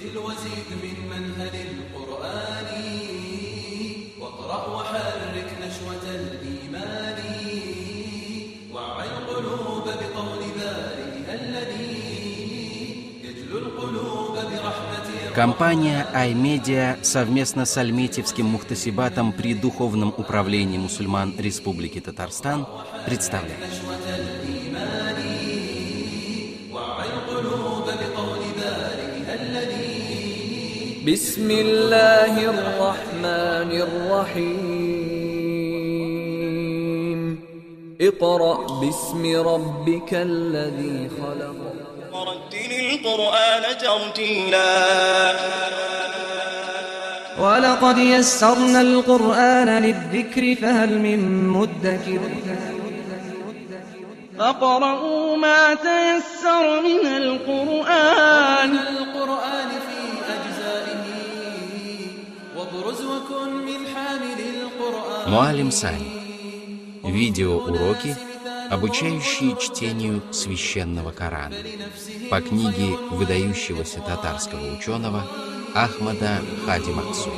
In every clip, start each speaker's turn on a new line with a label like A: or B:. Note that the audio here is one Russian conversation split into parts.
A: رتل من منهل القرآن واقرأ وحرك نشوة الإيمان وعي القلوب بقول بارئها الذي يجلو القلوب برحمته
B: Компания iMedia совместно с Альметьевским Мухтасибатом при Духовном управлении мусульман Республики Татарстан представляет.
A: بسم الله الرحمن الرحيم اقرأ باسم ربك الذي خلق ورتل القرآن ترتيلا ولقد يسرنا القرآن للذكر فهل من مدكر فقرأوا ما تيسر من القرآن القرآن
B: Муалим Сани. Видеоуроки, обучающие чтению священного Корана по книге выдающегося татарского ученого Ахмада Хади Максу.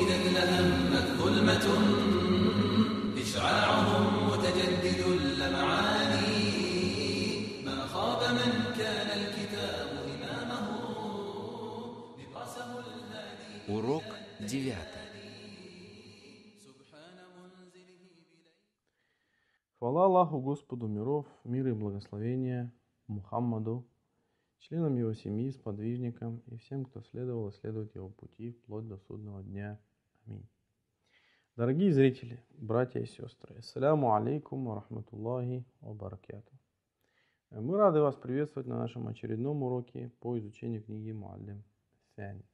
B: Урок девятый.
C: Аллаху Господу миров, мир и благословения, Мухаммаду, членам его семьи, сподвижникам и всем, кто следовал и следует его пути вплоть до судного дня. Аминь. Дорогие зрители, братья и сестры, ассаляму алейкум ва рахматуллахи ва баракату. Мы рады вас приветствовать на нашем очередном уроке по изучению книги Муаллим Фяни.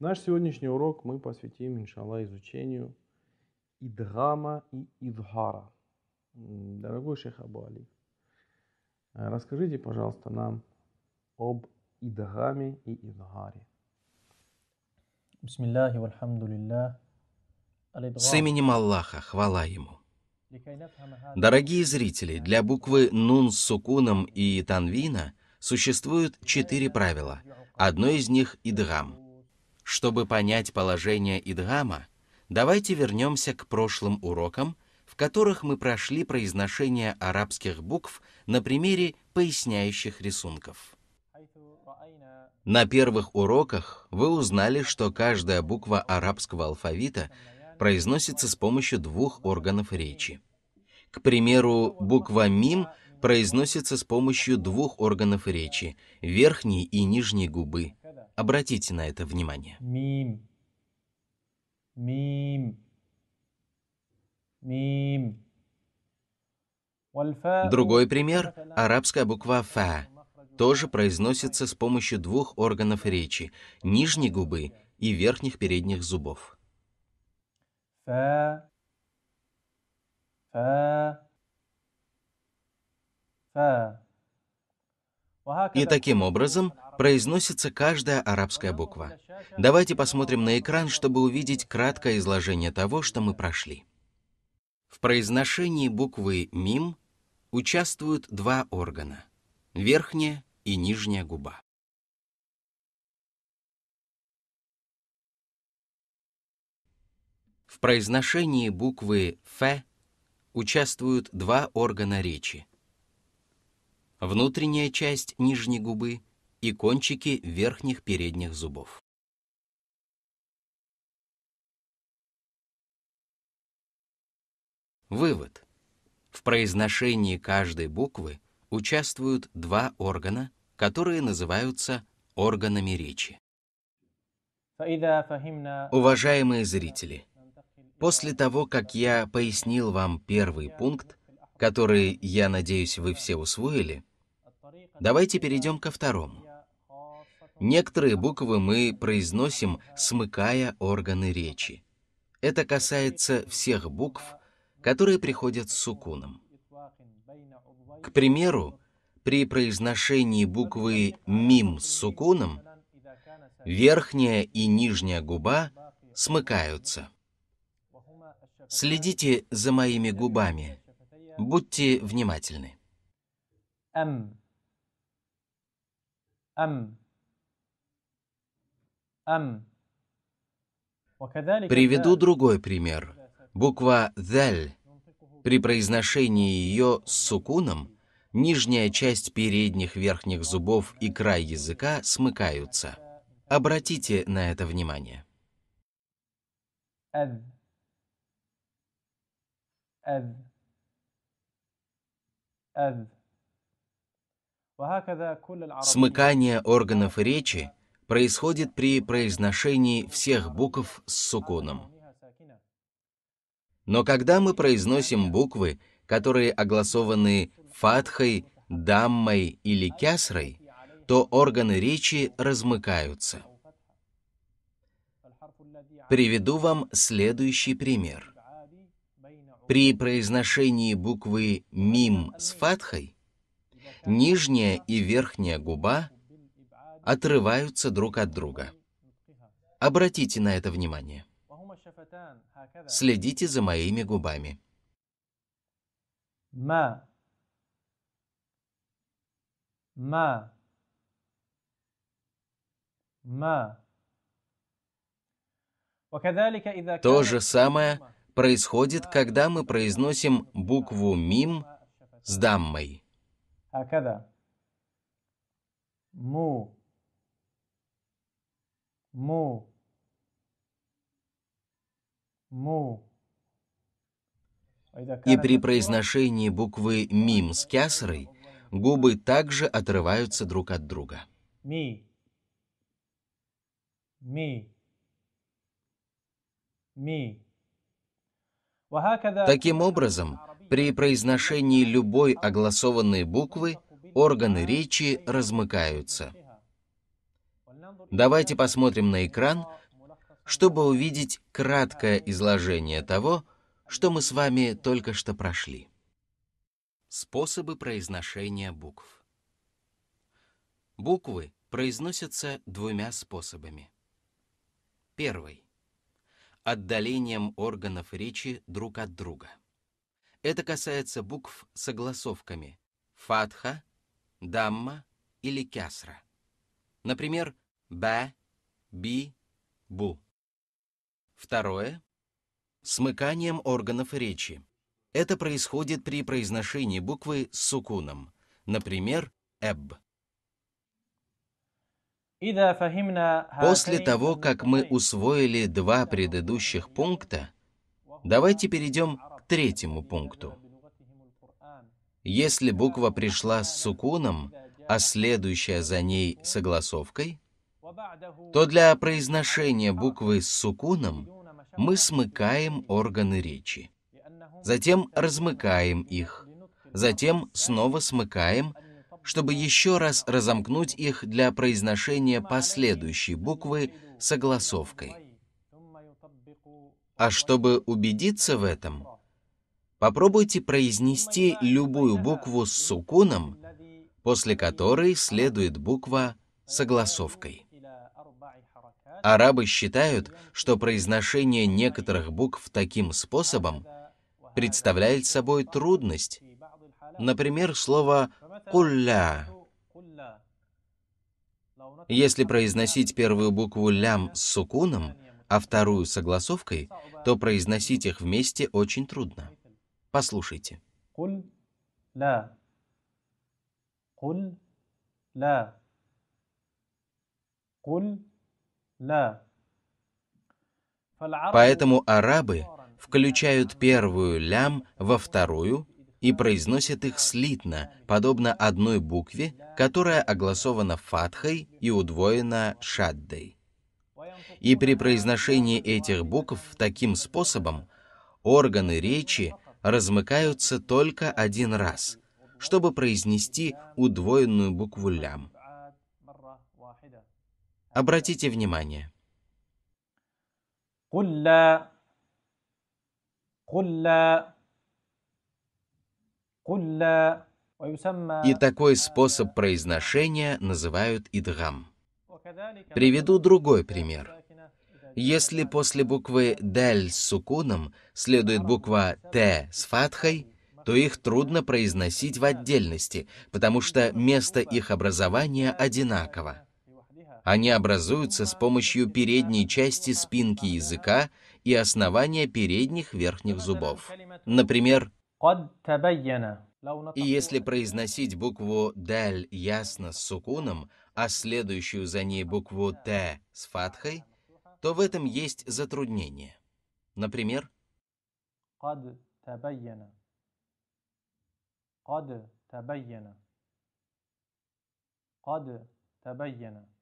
C: Наш сегодняшний урок мы посвятим, иншаллах, изучению идгама и идгара – Дорогой шейх Абу Али, э, расскажите, пожалуйста, нам об Идгаме и Идгаре.
D: С именем
B: Аллаха, хвала Ему. Дорогие зрители, для буквы «нун» с сукуном и «танвина» существуют четыре правила. Одно из них — идгам. Чтобы понять положение идгама, давайте вернемся к прошлым урокам — в которых мы прошли произношение арабских букв на примере поясняющих рисунков. На первых уроках вы узнали, что каждая буква арабского алфавита произносится с помощью двух органов речи. К примеру, буква «мим» произносится с помощью двух органов речи – верхней и нижней губы. Обратите на это внимание.
D: Мим. Мим. Другой пример
B: – арабская буква «фа», тоже произносится с помощью двух органов речи – нижней губы и верхних передних зубов.
D: Фа, фа, фа. И таким образом
B: произносится каждая арабская буква. Давайте посмотрим на экран, чтобы увидеть краткое изложение того, что мы прошли. В произношении буквы «мим» участвуют два органа — верхняя и нижняя губа. В произношении буквы «ф» участвуют два органа речи — внутренняя часть нижней губы и кончики верхних передних зубов. Вывод. В произношении каждой буквы участвуют два органа, которые называются органами речи.
D: Уважаемые
B: зрители, после того, как я пояснил вам первый пункт, который, я надеюсь, вы все усвоили, давайте перейдем ко второму. Некоторые буквы мы произносим, смыкая органы речи. Это касается всех букв, которые приходят с сукуном. К примеру, при произношении буквы «мим» с сукуном верхняя и нижняя губа смыкаются. Следите за моими губами. Будьте внимательны.
D: Ам. Ам. Ам. Приведу
B: другой пример. Буква «даль» при произношении ее с сукуном нижняя часть передних верхних зубов и край языка смыкаются. Обратите на это внимание.
D: Эд. Эд. Эд.
B: Смыкание органов речи происходит при произношении всех букв с суконом. Но когда мы произносим буквы, которые огласованы фатхой, даммой или кясрой, то органы речи размыкаются. Приведу вам следующий пример. При произношении буквы «мим» с фатхой нижняя и верхняя губа отрываются друг от друга. Обратите на это внимание. Следите за моими губами.
D: Ма. Ма. Ма. То
B: же самое происходит, когда мы произносим букву мим с даммой.
D: А Му. Му. И при
B: произношении буквы «мим» с кясрой губы также отрываются друг от друга.
D: Ми. Ми. Ми. Таким
B: образом, при произношении любой огласованной буквы органы речи размыкаются. Давайте посмотрим на экран, чтобы увидеть краткое изложение того, что мы с вами только что прошли. Способы произношения букв. Буквы произносятся двумя способами. Первый. Отдалением органов речи друг от друга. Это касается букв с огласовками фатха, дамма или кясра. Например, б, би, бу. Второе. Смыканием органов речи. Это происходит при произношении буквы с сукуном. Например, «эб».
D: После
B: того, как мы усвоили два предыдущих пункта, давайте перейдем к третьему пункту. Если буква пришла с сукуном, а следующая за ней согласовкой, то для произношения буквы с сукуном мы смыкаем органы речи, затем размыкаем их, затем снова смыкаем, чтобы еще раз разомкнуть их для произношения последующей буквы согласовкой. А чтобы убедиться в этом, попробуйте произнести любую букву с сукуном, после которой следует буква согласовкой. Арабы считают, что произношение некоторых букв таким способом представляет собой трудность. Например, слово «кулля». Если произносить первую букву «лям» с сукуном, а вторую согласовкой, то произносить их вместе очень трудно. Послушайте.
D: قل Поэтому
B: арабы включают первую лям во вторую и произносят их слитно, подобно одной букве, которая огласована фатхой и удвоена шаддой. И при произношении этих букв таким способом органы речи размыкаются только один раз, чтобы произнести удвоенную букву лям. Обратите внимание.
D: Кулля. Кулля. Кулля. И такой
B: способ произношения называют идгам. Приведу другой пример. Если после буквы «дель» с сукуном следует буква «т» с фатхой, то их трудно произносить в отдельности, потому что место их образования одинаково. Они образуются с помощью передней части спинки языка и основания передних верхних зубов. Например, и если произносить букву «даль» ясно с сукуном, а следующую за ней букву «т» с фатхой, то в этом есть затруднение. Например,
D: قد تبين قد تبين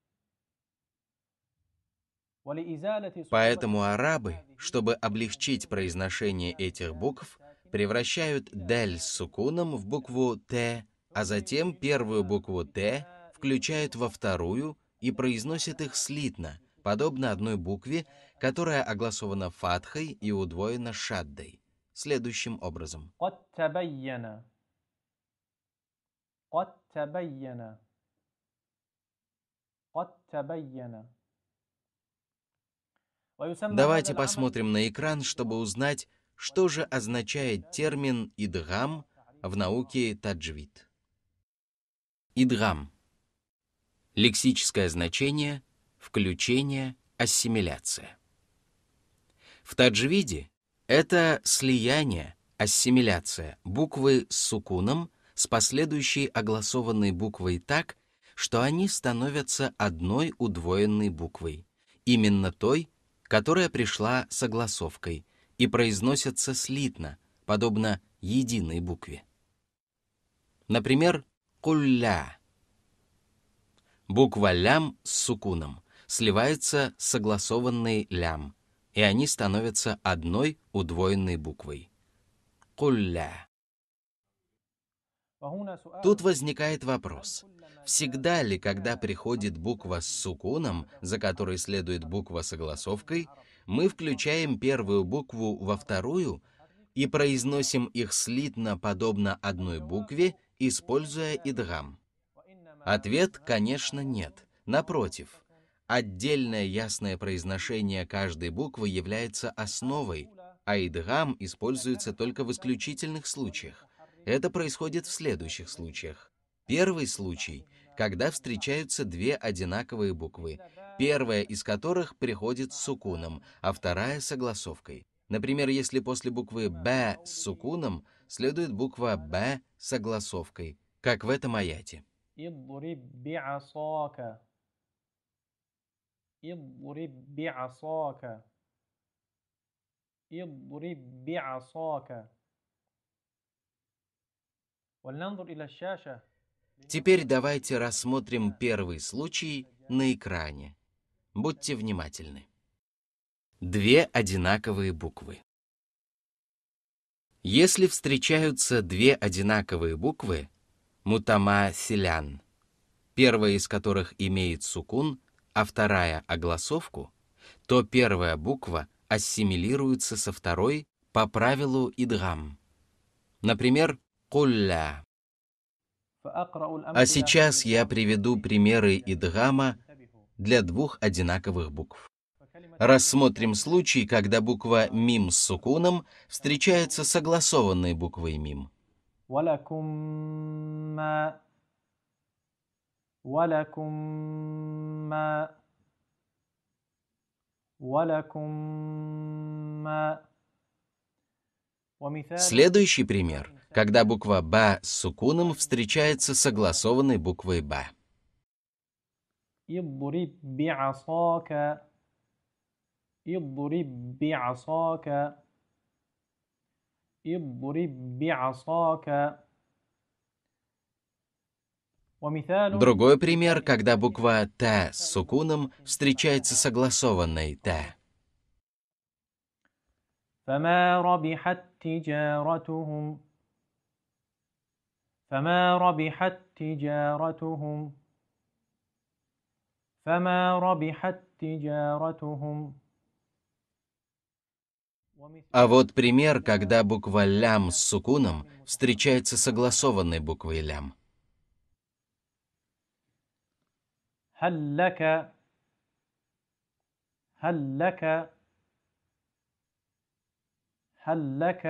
D: Поэтому
B: арабы, чтобы облегчить произношение этих букв, превращают «дель» с сукуном в букву «т», а затем первую букву «т» включают во вторую и произносят их слитно, подобно одной букве, которая огласована фатхой и удвоена шаддой, следующим образом.
D: قد تبين Давайте посмотрим
B: на экран, чтобы узнать, что же означает термин «идгам» в науке таджвид. Идгам. Лексическое значение – включение, ассимиляция. В таджвиде это слияние, ассимиляция буквы с сукуном с последующей огласованной буквой так, что они становятся одной удвоенной буквой, именно той, которая пришла согласовкой и произносится слитно, подобно единой букве. Например, «кулля». Буква «лям» с сукуном сливается с согласованной «лям», и они становятся одной удвоенной буквой. «Кулля». Тут возникает вопрос. Всегда ли, когда приходит буква с сукуном, за которой следует буква согласовкой, мы включаем первую букву во вторую и произносим их слитно, подобно одной букве, используя идгам? Ответ, конечно, нет. Напротив, отдельное ясное произношение каждой буквы является основой, а идгам используется только в исключительных случаях, это происходит в следующих случаях. Первый случай, когда встречаются две одинаковые буквы, первая из которых приходит с сукуном, а вторая с согласовкой. Например, если после буквы «б» с сукуном следует буква «б» с согласовкой, как в этом аяте.
D: اضرب
B: Теперь давайте рассмотрим первый случай на экране. Будьте внимательны. Две одинаковые буквы. Если встречаются две одинаковые буквы, мутама селян, первая из которых имеет сукун, а вторая — огласовку, то первая буква ассимилируется со второй по правилу идгам. Например, Кулля.
D: А
B: сейчас я приведу примеры идгама для двух одинаковых букв. Рассмотрим случай, когда буква мим с сукуном встречается согласованной буквой мим.
D: Следующий
B: пример когда буква «ба» с сукуном встречается с согласованной буквой «ба».
D: Другой
B: пример, когда буква «т» с сукуном встречается согласованной «т».
D: فما ربحت تجارتهم فما ربحت تجارتهم فما ربحت تجارتهم
B: А вот пример, когда буква «лям» с сукуном встречается согласованной буквой «лям».
D: هلك هلك هلك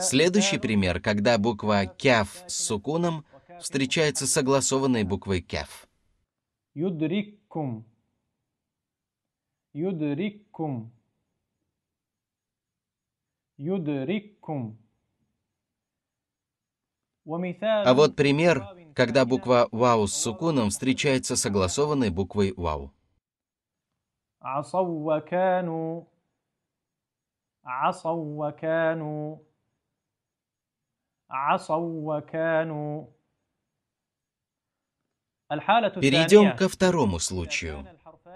D: Следующий
B: пример, когда буква «кяф» с сукуном встречается с согласованной буквой «кяф».
D: Юдриккум. Юдриккум.
B: Юдриккум. А вот пример, когда буква «вау» с сукуном встречается с согласованной буквой «вау».
D: عصوا وكانوا عصوا وكانوا Перейдем ко
B: второму случаю.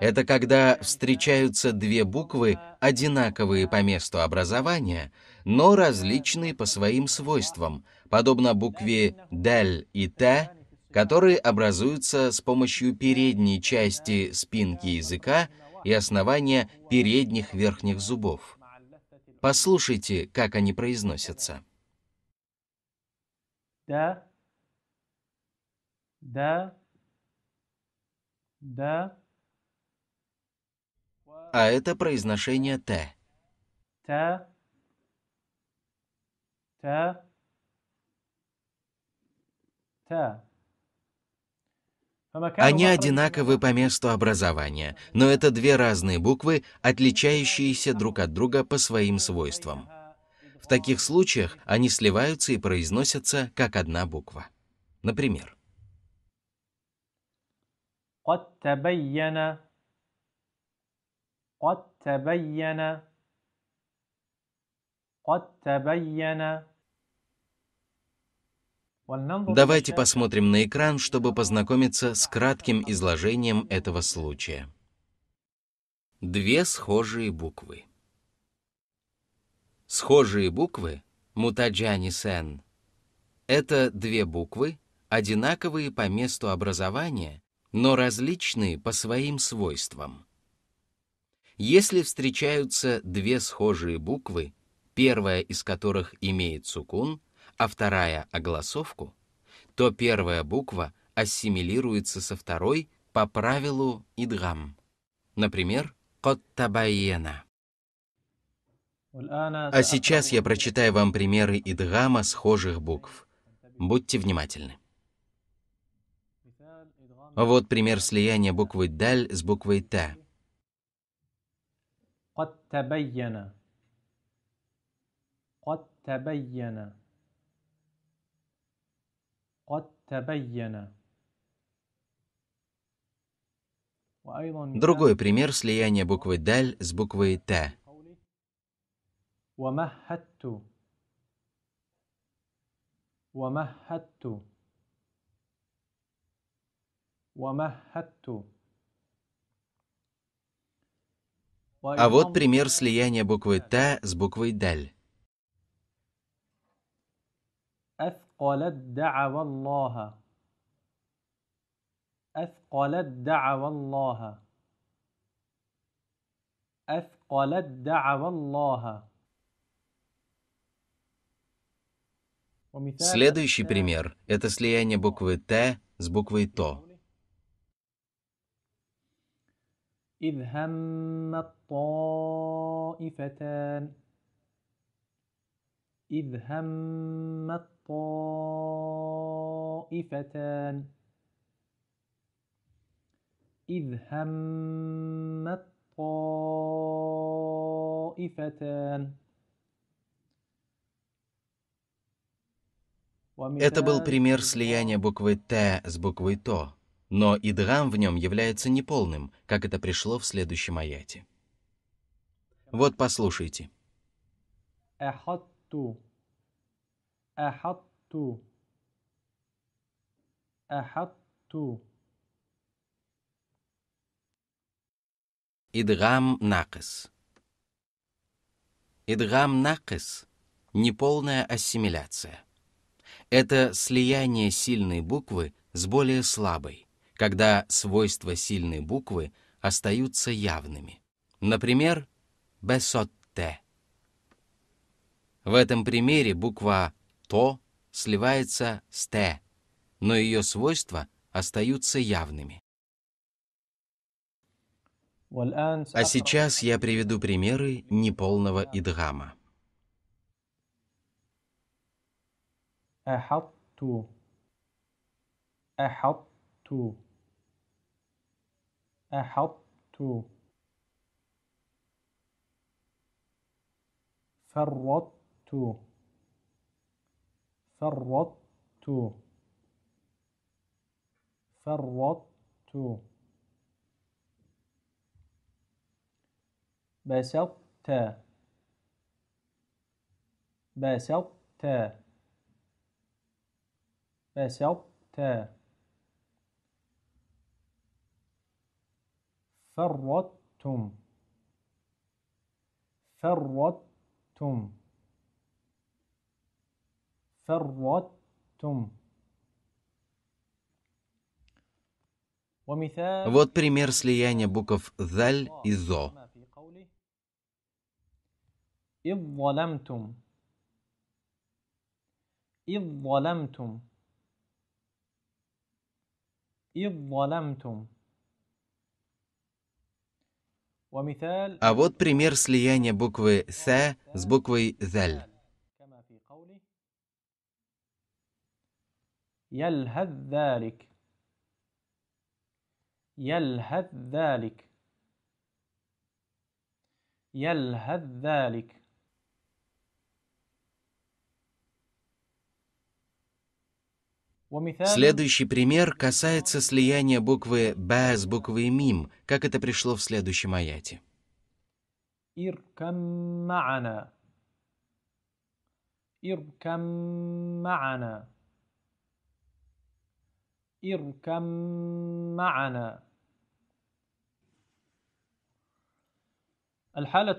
B: Это когда встречаются две буквы, одинаковые по месту образования, но различные по своим свойствам, подобно букве «даль» и «та», которые образуются с помощью передней части спинки языка и основания передних верхних зубов. Послушайте, как они произносятся.
D: Да. Да. Да.
B: А это произношение Т.
D: Т. Т. Т. А они
B: одинаковы по месту образования, но это две разные буквы, отличающиеся друг от друга по своим свойствам. В таких случаях они сливаются и произносятся как одна буква. Например,
D: قد تبين قد تبين Давайте
B: посмотрим на экран, чтобы познакомиться с кратким изложением этого случая. Две схожие буквы. Схожие буквы мутаджани сен это две буквы, одинаковые по месту образования, но различные по своим свойствам. Если встречаются две схожие буквы, первая из которых имеет сукун — а вторая — огласовку, то первая буква ассимилируется со второй по правилу идгам. Например, «коттабайена».
D: А
B: сейчас я прочитаю вам примеры идгама схожих букв. Будьте внимательны. Вот пример слияния буквы «даль» с буквой «та».
D: قد تبين قد تبين
B: Другой пример слияния буквы «даль» с буквой «т».
D: А вот пример
B: слияния буквы «та» с буквой «даль».
D: أثقلت دعوى الله أثقلت دعوى الله أثقلت دعوى الله Следующий
B: пример – это слияние буквы «Т» с буквой «То».
D: إذ هم الطائفتان إذ همت طائفتان إذ همت طائفتان Это был пример
B: слияния буквы «Т» с буквой «То», но идгам в нем является неполным, как это пришло в следующем аяте. Вот послушайте.
D: أحط أحطت أحطت أحطت
B: Идгам накис. Идгам накис — неполная ассимиляция. Это слияние сильной буквы с более слабой, когда свойства сильной буквы остаются явными. Например, бесотте в этом примере буква «то» сливается с «т», но ее свойства остаются явными.
D: А
B: сейчас я приведу примеры неполного идгама.
D: فرطت فرطت فرطت بسطت بسطت بسطت فرطتم فرطتم Вот
B: пример слияния букв «заль» и «зо». А вот пример слияния буквы «сэ» с буквой «зэль».
D: يلهث ذلك يلهث ذلك يلهث ذلك Следующий
B: пример касается слияния буквы «ба» с буквой «мим», как это пришло в следующем аяте.
D: Иркам ма'ана. Иркам ма'ана. «Иркам ма'ана».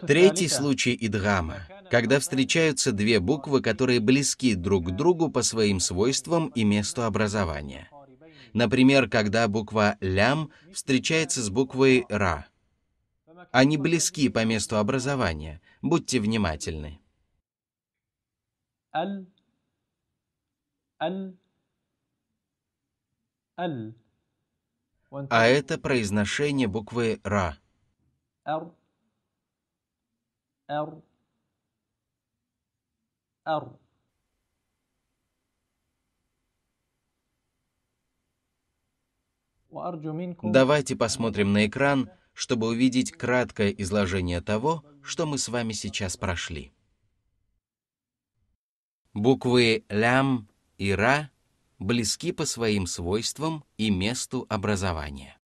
D: Третий случай
B: идгама, когда встречаются две буквы, которые близки друг к другу по своим свойствам и месту образования. Например, когда буква «лям» встречается с буквой «ра». Они близки по месту образования. Будьте внимательны.
D: Аль, аль, а это
B: произношение буквы Ра.
D: Р. Р. Р.
B: Давайте посмотрим на экран, чтобы увидеть краткое изложение того, что мы с вами сейчас прошли. Буквы лям и ра близки по своим свойствам и месту образования.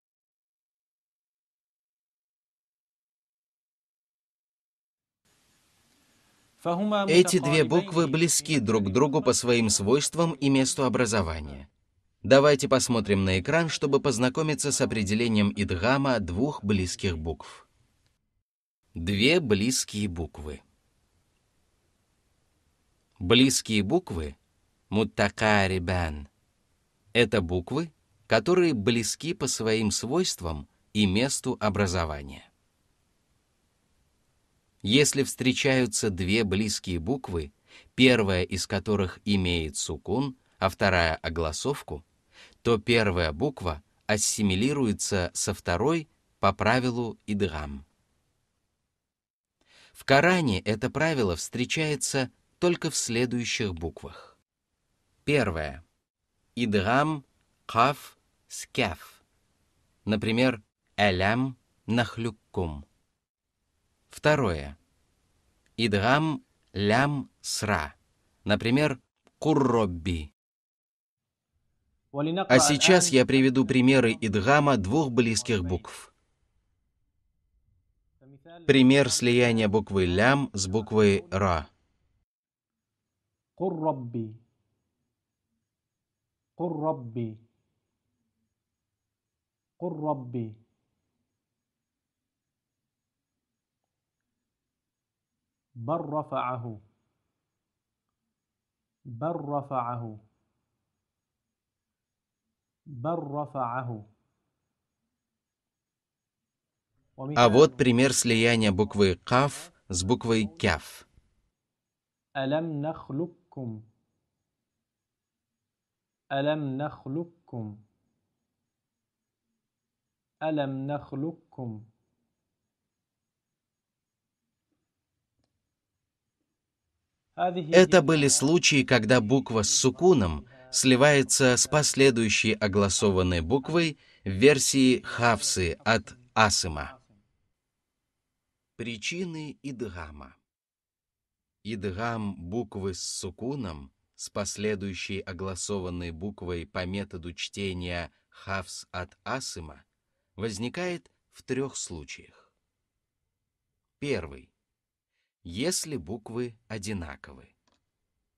D: Эти две буквы
B: близки друг к другу по своим свойствам и месту образования. Давайте посмотрим на экран, чтобы познакомиться с определением идгама двух близких букв. Две близкие буквы. Близкие буквы муттакарибан. Это буквы, которые близки по своим свойствам и месту образования. Если встречаются две близкие буквы, первая из которых имеет сукун, а вторая — огласовку, то первая буква ассимилируется со второй по правилу идгам. В Коране это правило встречается только в следующих буквах. Первое. Идгам, каф, скяф. Например, элям, нахлюккум. Второе. Идгам, лям, сра. Например, курробби. А сейчас я приведу примеры идгама двух близких букв. Пример слияния буквы лям с буквой ра.
D: قل ربي قل ربي بل رفعه بل رفعه بل رفعه А вот
B: пример слияния буквы «каф» с буквой «кяф».
D: «Алям нахлуккум» Алям нахлуккум. Алям нахлуккум. Это
B: были случаи, когда буква с сукуном сливается с последующей огласованной буквой в версии Хавсы от Асыма. Причины идгама. Идгам буквы с сукуном – с последующей огласованной буквой по методу чтения «Хавс от Асима» возникает в трех случаях. Первый. Если буквы одинаковы.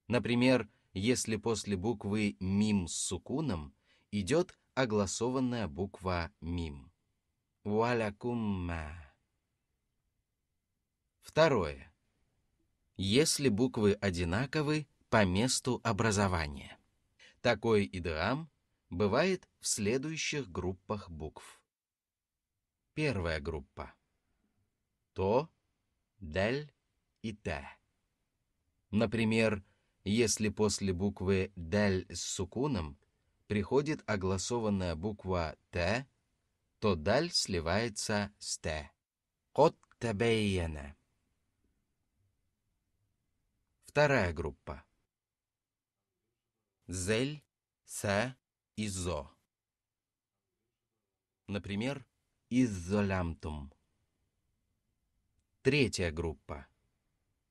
B: Например, если после буквы «мим» с сукуном идет огласованная буква «мим». «Валякумма». Второе. Если буквы одинаковы, по месту образования. Такой идеам бывает в следующих группах букв. Первая группа. То, дель и те. Например, если после буквы «дель» с сукуном приходит огласованная буква «т», то «даль» сливается с «т». «Кот табейена». Вторая группа. Зель, Се и Зо. Например, изолямтум. Третья группа.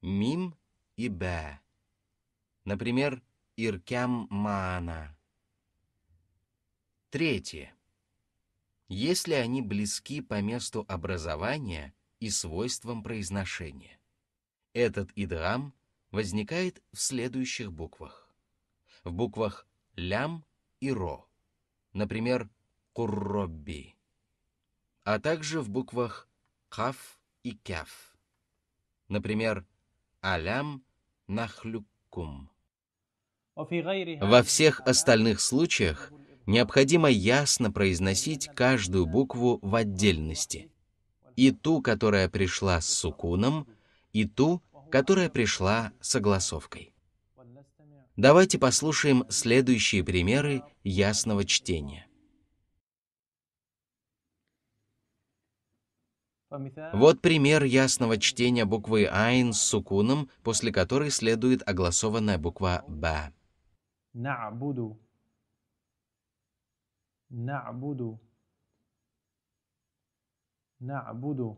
B: Мим и Б, Например, Иркям Маана. Третье. Если они близки по месту образования и свойствам произношения. Этот идрам возникает в следующих буквах в буквах лям и ро, например, курробби, а также в буквах каф и кяф, например, алям нахлюкум.
D: Во
B: всех остальных случаях необходимо ясно произносить каждую букву в отдельности. И ту, которая пришла с сукуном, и ту, которая пришла с согласовкой. Давайте послушаем следующие примеры ясного чтения.
D: Вот
B: пример ясного чтения буквы «Айн» с сукуном, после которой следует огласованная буква «Ба».
D: Набуду. Набуду. Набуду.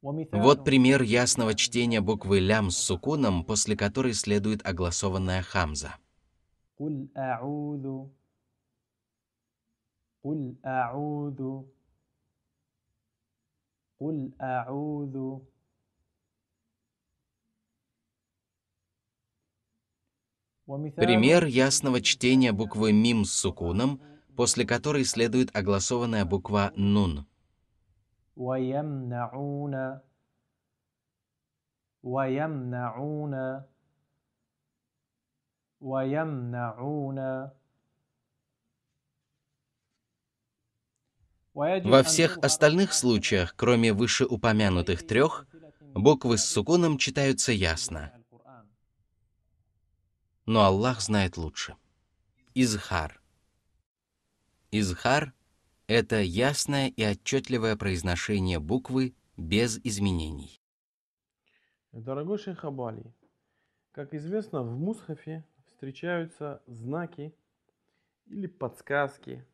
D: Вот пример
B: ясного чтения буквы лям с сукуном, после которой следует огласованная хамза.
D: Пример
B: ясного чтения буквы мим с сукуном, после которой следует огласованная буква нун.
D: ويمنعون ويمنعون ويمنعون Во всех
B: остальных случаях, кроме вышеупомянутых трех, буквы с суконом читаются ясно. Но Аллах знает лучше. Изхар. Изхар это ясное и отчетливое произношение буквы без изменений.
C: Дорогой шейх Абали, как известно, в Мусхафе встречаются знаки или подсказки,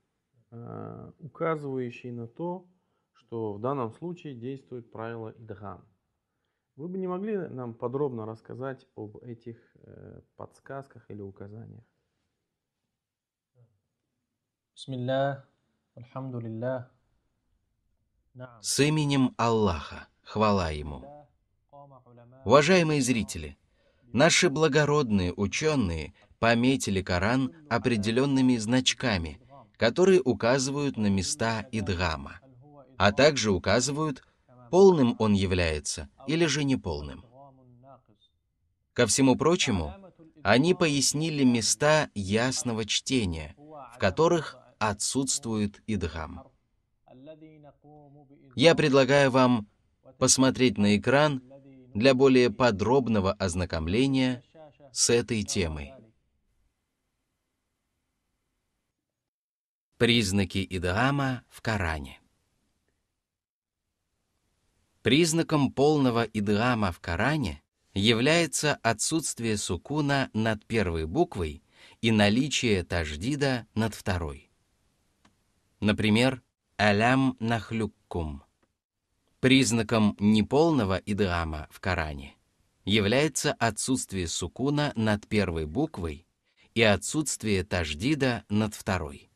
C: э, указывающие на то, что в данном случае действует правило Идгам. Вы бы не могли нам подробно рассказать об этих э, подсказках или указаниях? Бисмиллах,
B: с именем Аллаха, хвала Ему. Уважаемые зрители, наши благородные ученые пометили Коран определенными значками, которые указывают на места Идгама, а также указывают, полным он является или же неполным. Ко всему прочему, они пояснили места ясного чтения, в которых отсутствует идгам. Я предлагаю вам посмотреть на экран для более подробного ознакомления с этой темой. Признаки идгама в Коране. Признаком полного идгама в Коране является отсутствие сукуна над первой буквой и наличие таждида над второй. Например, «Алям нахлюккум». Признаком неполного идгама в Коране является отсутствие сукуна над первой буквой и отсутствие таждида над второй.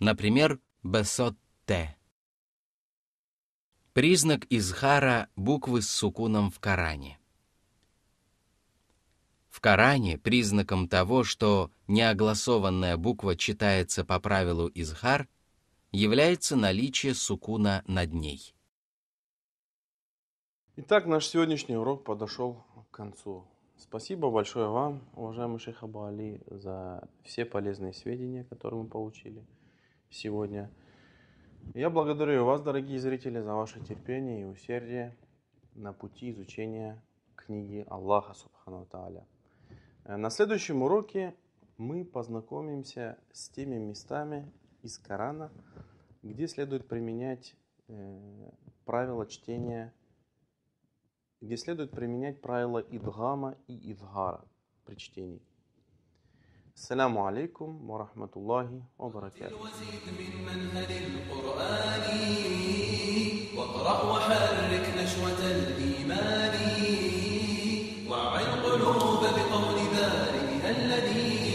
B: Например, «басот-те». Признак изхара буквы с сукуном в Коране. В Коране признаком того, что неогласованная буква читается по правилу изхар – является наличие сукуна над ней.
C: Итак, наш сегодняшний урок подошел к концу. Спасибо большое вам, уважаемый шейх Аба Али, за все полезные сведения, которые мы получили сегодня. Я благодарю вас, дорогие зрители, за ваше терпение и усердие на пути изучения книги Аллаха Субхану Тааля. Э, на следующем уроке мы познакомимся с теми местами, из Корана, где следует применять э, правила чтения, где следует применять правила идгама и идгара при чтении. السلام алейкум, марахматуллахи الله
A: الذي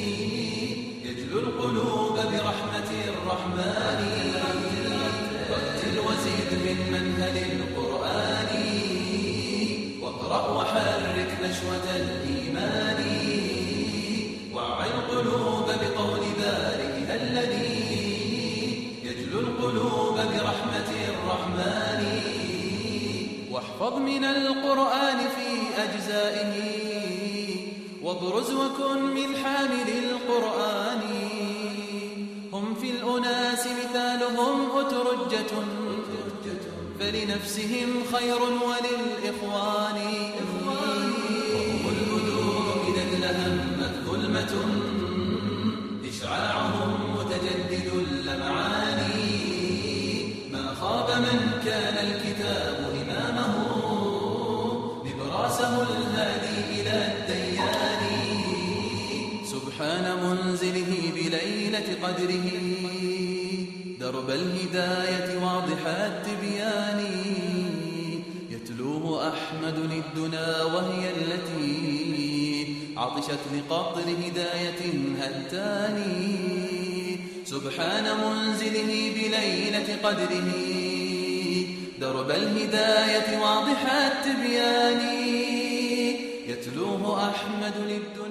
A: القلوب بقول الذي يجلو القلوب برحمة الرحمن واحفظ من القرآن في أجزائه وابرز وكن من حامل القرآن هم في الأناس مثالهم أترجة فلنفسهم خير وللإخوان لهمت ظلمة إشعاعهم متجدد اللمعاني ما خاب من كان الكتاب إمامه نبراسه الهادي إلى الديان سبحان منزله بليلة قدره درب الهداية واضح التبيان يتلوه أحمد للدنا وهي التي عطشت لقطر هداية هتاني سبحان منزله بليلة قدره درب الهداية واضح التبيان يتلوه أحمد للدنيا